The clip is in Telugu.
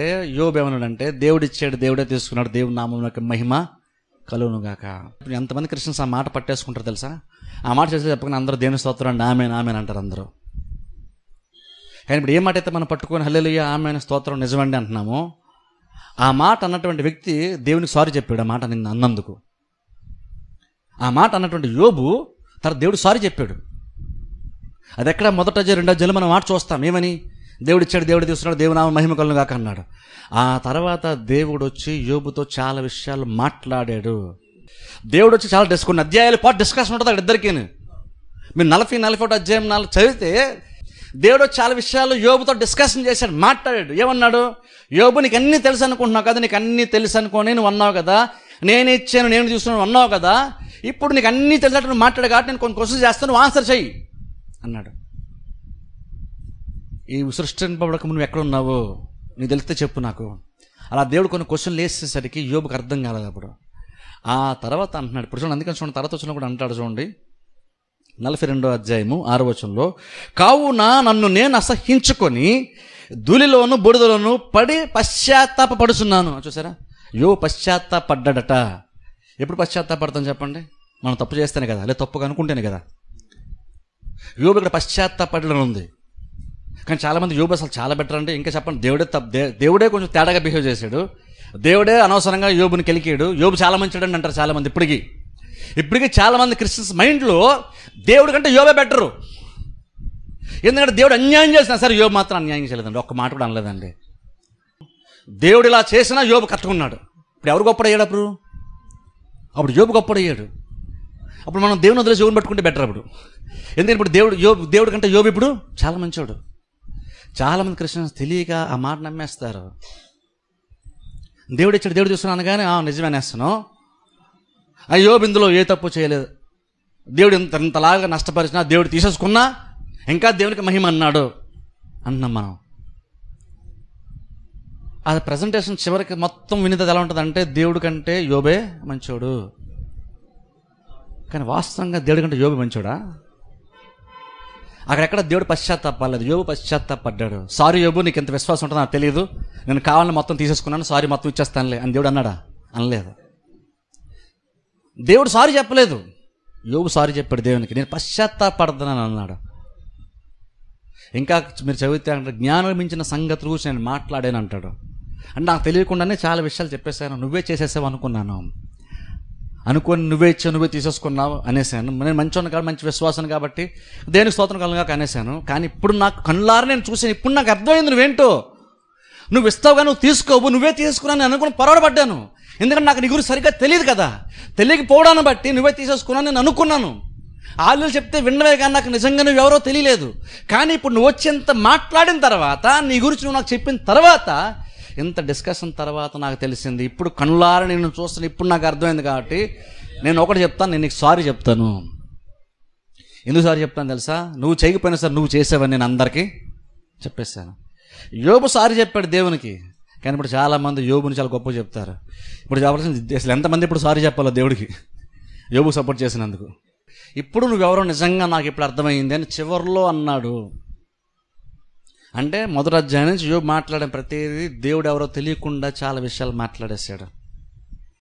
అంటే యోబేమనుడంటే దేవుడిచ్చాడు దేవుడే తీసుకున్నాడు దేవుడి నామం యొక్క మహిమ కలువునుగాక ఎంతమంది క్రిస్టియన్స్ ఆ మాట పట్టేసుకుంటారు తెలుసా ఆ మాట చేస్తే చెప్పకుండా అందరూ దేవుని స్తోత్రం ఆమె నామేని అంటారు అందరూ కానీ ఇప్పుడు ఏ మాట అయితే మనం పట్టుకొని హల్లెలుయ్య ఆమె స్తోత్రం నిజమండి అంటున్నాము ఆ మాట అన్నటువంటి వ్యక్తి దేవునికి సారీ చెప్పాడు ఆ మాట నిన్న అన్నందుకు ఆ మాట అన్నటువంటి యోబు తన దేవుడు సారీ చెప్పాడు అది ఎక్కడ మొదట రెండో జల్లు మనం మాట చూస్తాం ఏమని దేవుడు ఇచ్చాడు దేవుడు తీసుకున్నాడు దేవుని నామ మహిమ కలను కాక అన్నాడు ఆ తర్వాత దేవుడు వచ్చి యోబుతో చాలా విషయాలు మాట్లాడాడు దేవుడు వచ్చి చాలా డిస్కౌంట్ అధ్యాయాలు పాటు డిస్కషన్ ఉంటుంది అక్కడ ఇద్దరికి మీరు నలభై నలభై ఒకటి అధ్యాయం నాలుగు చదివితే దేవుడు చాలా విషయాలు యోబుతో డిస్కషన్ చేశాడు మాట్లాడాడు ఏమన్నాడు యోబు నీకు అన్నీ తెలుసు అనుకుంటున్నావు కదా నీకు అన్నీ తెలుసు అనుకోని నువ్వు అన్నావు కదా నేను ఇచ్చాను నేను చూస్తున్నాను అన్నావు కదా ఇప్పుడు నీకు అన్నీ తెలిసినట్టు మాట్లాడు కాబట్టి నేను కొన్ని క్వశ్చన్ చేస్తాను ఆన్సర్ చెయ్యి అన్నాడు ఈ సృష్టింపబడక నువ్వు ఉన్నావో నీ తెలిస్తే చెప్పు నాకు అలా దేవుడు కొన్ని క్వశ్చన్లు వేసేసరికి యోబుకు అర్థం కాలేదు అప్పుడు ఆ తర్వాత అంటున్నాడు పురుషుడు అందుకని చూడండి తర్వాత వచ్చిన కూడా అంటాడు చూడండి నలభై రెండో అధ్యాయము ఆరో వచనంలో కావున నన్ను నేను అసహించుకొని ధూళిలోను బుడిదలోను పడి పశ్చాత్తాపడుచున్నాను చూసారా యో పశ్చాత్తాపడ్డట ఎప్పుడు పశ్చాత్తాపడతాం చెప్పండి మనం తప్పు చేస్తేనే కదా లేదా తప్పుగా అనుకుంటేనే కదా యోబు ఇక్కడ పశ్చాత్తాపడడం ఉంది కానీ చాలా మంది యోబు అసలు చాలా బెటర్ అంటే ఇంకా చెప్పండి దేవుడే తప్ప దేవుడే కొంచెం తేడాగా బిహేవ్ చేశాడు దేవుడే అనవసరంగా యోబుని కలికాడు యోబు చాలా అండి అంటారు చాలామంది ఇప్పటికీ ఇప్పటికీ చాలామంది క్రిస్టియన్స్ మైండ్లో దేవుడి కంటే యోబే బెటరు ఎందుకంటే దేవుడు అన్యాయం చేసినా సరే యోబు మాత్రం అన్యాయం చేయలేదండి ఒక్క మాట కూడా అనలేదండి దేవుడు ఇలా చేసినా యోబు కట్టుకున్నాడు ఇప్పుడు ఎవరు గొప్పడయ్యాడు అప్పుడు అప్పుడు యోబు గొప్పడయ్యాడు అప్పుడు మనం దేవుని వదిలేసి యోగుని పెట్టుకుంటే బెటర్ అప్పుడు ఎందుకంటే ఇప్పుడు దేవుడు యోబు దేవుడి కంటే యోబు ఇప్పుడు చాలా మంచివాడు చాలామంది క్రిస్టియన్స్ తెలియక ఆ మాట నమ్మేస్తారు దేవుడు ఇచ్చాడు దేవుడు చూస్తున్నాను కానీ నిజమనేస్తాను అయ్యో బిందులో ఏ తప్పు చేయలేదు దేవుడు ఇంత ఇంతలాగా నష్టపరిచినా దేవుడు తీసేసుకున్నా ఇంకా దేవునికి మహిమ అన్నాడు అన్నాం మనం అది ప్రజెంటేషన్ చివరికి మొత్తం వినితది ఎలా ఉంటుందంటే దేవుడి కంటే యోబే మంచోడు కానీ వాస్తవంగా దేవుడి కంటే యోబే మంచోడా అక్కడెక్కడ దేవుడు పశ్చాత్తాపడలేదు యోబు పశ్చాత్తాపడ్డాడు సారీ యోబు నీకు ఎంత విశ్వాసం ఉంటుందో నాకు తెలియదు నేను కావాలని మొత్తం తీసేసుకున్నాను సారీ మొత్తం ఇచ్చేస్తానులే అని దేవుడు అన్నాడా అనలేదు దేవుడు సారీ చెప్పలేదు యోబు సారీ చెప్పాడు దేవునికి నేను పశ్చాత్తాపడతానని అన్నాడు ఇంకా మీరు చదివితే అంటే జ్ఞానం మించిన సంగతులు గురించి నేను మాట్లాడాను అంటాడు అంటే నాకు తెలియకుండానే చాలా విషయాలు చెప్పేశాను నువ్వే చేసేసావు అనుకున్నాను అనుకొని నువ్వే ఇచ్చా నువ్వే తీసేసుకున్నావు అనేసాను నేను ఉన్న కాబట్టి మంచి విశ్వాసం కాబట్టి దేనికి స్తోత్రం కలను కాక అనేసాను కానీ ఇప్పుడు నాకు కళ్ళారు నేను చూసాను ఇప్పుడు నాకు అర్థమైంది నువ్వేంటో నువ్వు ఇస్తావు కానీ నువ్వు తీసుకోవు నువ్వే తీసుకున్నాను అనుకుని పొరవడబడ్డాను ఎందుకంటే నాకు నీ గురించి సరిగ్గా తెలియదు కదా తెలియకపోవడాన్ని బట్టి నువ్వే తీసేసుకున్నాను నేను అనుకున్నాను వాళ్ళు చెప్తే విన్నవే కానీ నాకు నిజంగా నువ్వు ఎవరో తెలియలేదు కానీ ఇప్పుడు నువ్వు వచ్చేంత మాట్లాడిన తర్వాత నీ గురించి నువ్వు నాకు చెప్పిన తర్వాత ఇంత డిస్కషన్ తర్వాత నాకు తెలిసింది ఇప్పుడు కనులార నేను చూస్తాను ఇప్పుడు నాకు అర్థమైంది కాబట్టి నేను ఒకటి చెప్తాను నేను నీకు సారీ చెప్తాను ఎందుకు సారీ చెప్తాను తెలుసా నువ్వు చేయకపోయినా సార్ నువ్వు చేసావని నేను అందరికీ చెప్పేశాను యోబు సారీ చెప్పాడు దేవునికి కానీ ఇప్పుడు చాలామంది యోబుని చాలా గొప్ప చెప్తారు ఇప్పుడు చెప్పాల్సింది అసలు ఎంతమంది ఇప్పుడు సారీ చెప్పాలో దేవుడికి యోబు సపోర్ట్ చేసినందుకు ఇప్పుడు నువ్వెవరో నిజంగా నాకు ఇప్పుడు అర్థమైంది అని చివరిలో అన్నాడు అంటే మొదటి అధ్యాయం నుంచి యోగు మాట్లాడే ప్రతిదీ దేవుడు ఎవరో తెలియకుండా చాలా విషయాలు మాట్లాడేశాడు